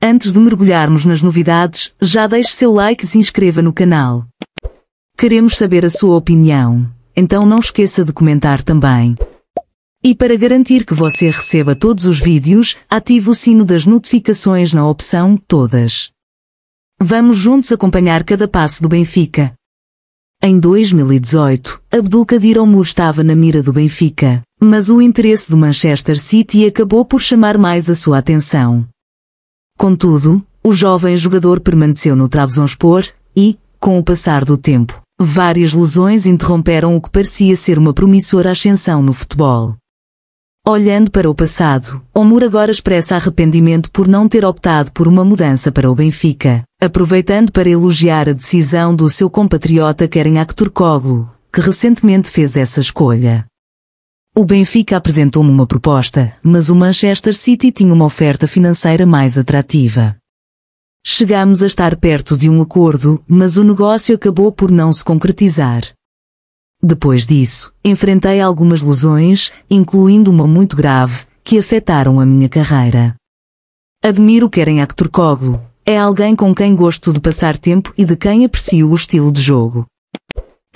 Antes de mergulharmos nas novidades, já deixe seu like e se inscreva no canal. Queremos saber a sua opinião, então não esqueça de comentar também. E para garantir que você receba todos os vídeos, ative o sino das notificações na opção Todas. Vamos juntos acompanhar cada passo do Benfica. Em 2018, Abdulkadir Omur estava na mira do Benfica, mas o interesse do Manchester City acabou por chamar mais a sua atenção. Contudo, o jovem jogador permaneceu no Trabzonspor e, com o passar do tempo, várias lesões interromperam o que parecia ser uma promissora ascensão no futebol. Olhando para o passado, Omur agora expressa arrependimento por não ter optado por uma mudança para o Benfica, aproveitando para elogiar a decisão do seu compatriota Keren Akturkoglu, que recentemente fez essa escolha. O Benfica apresentou-me uma proposta, mas o Manchester City tinha uma oferta financeira mais atrativa. Chegámos a estar perto de um acordo, mas o negócio acabou por não se concretizar. Depois disso, enfrentei algumas lesões, incluindo uma muito grave, que afetaram a minha carreira. Admiro Keren Akturkoglu. É alguém com quem gosto de passar tempo e de quem aprecio o estilo de jogo.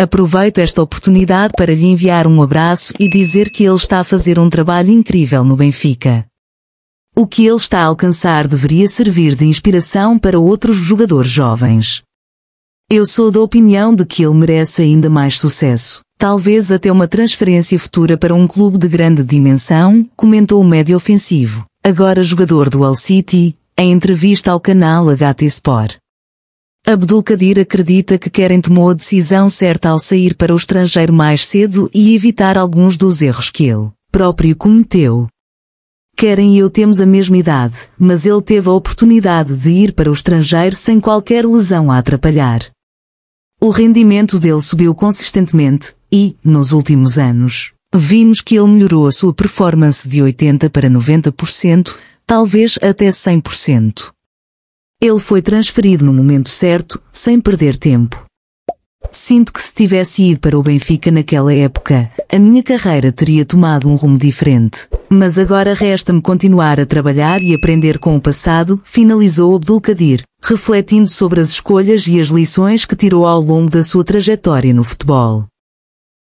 Aproveito esta oportunidade para lhe enviar um abraço e dizer que ele está a fazer um trabalho incrível no Benfica. O que ele está a alcançar deveria servir de inspiração para outros jogadores jovens. Eu sou da opinião de que ele merece ainda mais sucesso, talvez até uma transferência futura para um clube de grande dimensão, comentou o médio ofensivo, agora jogador do All City, em entrevista ao canal HT Sport. Abdulkadir acredita que Keren tomou a decisão certa ao sair para o estrangeiro mais cedo e evitar alguns dos erros que ele próprio cometeu. Keren e eu temos a mesma idade, mas ele teve a oportunidade de ir para o estrangeiro sem qualquer lesão a atrapalhar. O rendimento dele subiu consistentemente e, nos últimos anos, vimos que ele melhorou a sua performance de 80% para 90%, talvez até 100%. Ele foi transferido no momento certo, sem perder tempo. Sinto que se tivesse ido para o Benfica naquela época, a minha carreira teria tomado um rumo diferente. Mas agora resta-me continuar a trabalhar e aprender com o passado, finalizou Abdulkadir, refletindo sobre as escolhas e as lições que tirou ao longo da sua trajetória no futebol.